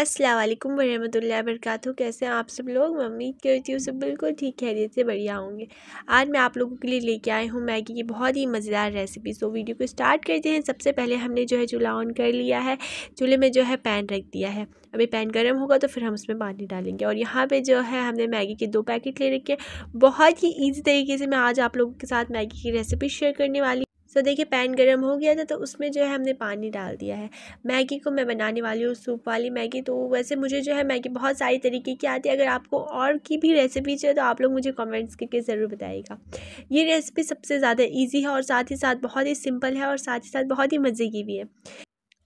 असलम वरहमल वरक कैसे हैं आप सब लोग मैं उम्मीद करती हूँ सब बिल्कुल ठीक खैरियत से बढ़िया होंगे आज मैं आप लोगों के लिए लेके आई हूँ मैगी की बहुत ही मज़ेदार रेसिपी सो वीडियो को स्टार्ट करते हैं सबसे पहले हमने जो है चूल्हा ऑन कर लिया है चूल्हे में जो है पैन रख दिया है अभी पैन गर्म होगा तो फिर हम उसमें पानी डालेंगे और यहाँ पर जो है हमने मैगी के दो पैकेट ले रखे हैं बहुत ही ईजी तरीके से मैं आज आप लोगों के साथ मैगी की रेसिपी शेयर करने वाली तो देखिए पैन गर्म हो गया था तो उसमें जो है हमने पानी डाल दिया है मैगी को मैं बनाने वाली हूँ सूप वाली मैगी तो वैसे मुझे जो है मैगी बहुत सारी तरीके की आती है अगर आपको और की भी रेसिपी चाहिए तो आप लोग मुझे कमेंट्स करके ज़रूर बताइएगा ये रेसिपी सबसे ज़्यादा ईजी है और साथ ही साथ बहुत ही सिंपल है और साथ ही साथ बहुत ही मज़े की भी है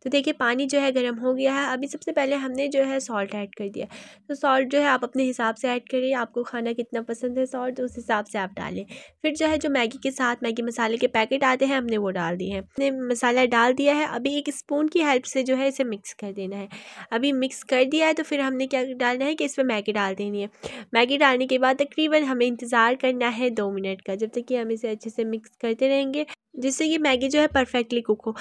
तो देखिए पानी जो है गर्म हो गया है अभी सबसे पहले हमने जो है सॉल्ट ऐड कर दिया तो सॉल्ट जो है आप अपने हिसाब से ऐड करिए आपको खाना कितना पसंद है सॉल्ट तो उस हिसाब से आप डालें फिर जो है जो मैगी के साथ मैगी मसाले के पैकेट आते हैं हमने वो डाल दिए हैं हमने मसाला डाल दिया है अभी एक स्पून की हेल्प से जो है इसे मिक्स कर देना है अभी मिक्स कर दिया है तो फिर हमने क्या डालना है कि इसमें मैगी डाल देनी है मैगी डालने के बाद तकरीबन हमें इंतज़ार करना है दो मिनट का जब तक कि हम इसे अच्छे से मिक्स करते रहेंगे जिससे कि मैगी जो है परफेक्टली कुक हो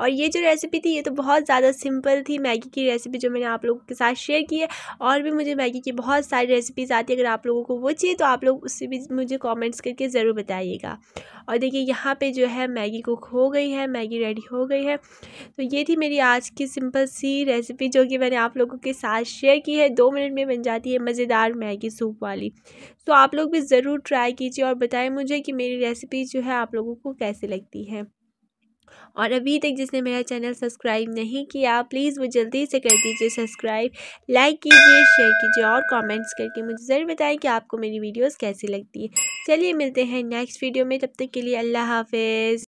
और ये जो रेसिपी थी ये तो बहुत ज़्यादा सिंपल थी मैगी की रेसिपी जो मैंने आप लोगों के साथ शेयर की है और भी मुझे मैगी की बहुत सारी रेसिपीज़ आती है अगर आप लोगों को वो चाहिए तो आप लोग उससे भी मुझे कॉमेंट्स करके ज़रूर बताइएगा और देखिए यहाँ पर जो है मैगी कुक हो गई है मैगी रेडी हो गई है तो ये थी मेरी आज की सिंपल सी रेसिपी जो कि मैंने आप लोगों के साथ शेयर की है दो मिनट में बन जाती है मज़ेदार मैगी सूप वाली तो आप लोग भी ज़रूर ट्राई कीजिए और बताएं मुझे कि मेरी रेसिपी जो है आप लोगों को कैसी लगती है और अभी तक जिसने मेरा चैनल सब्सक्राइब नहीं किया प्लीज़ वो जल्दी से कर दीजिए सब्सक्राइब लाइक कीजिए शेयर कीजिए और कमेंट्स करके मुझे ज़रूर बताएं कि आपको मेरी वीडियोस कैसी लगती है चलिए मिलते हैं नेक्स्ट वीडियो में तब तक के लिए अल्लाह हाफिज़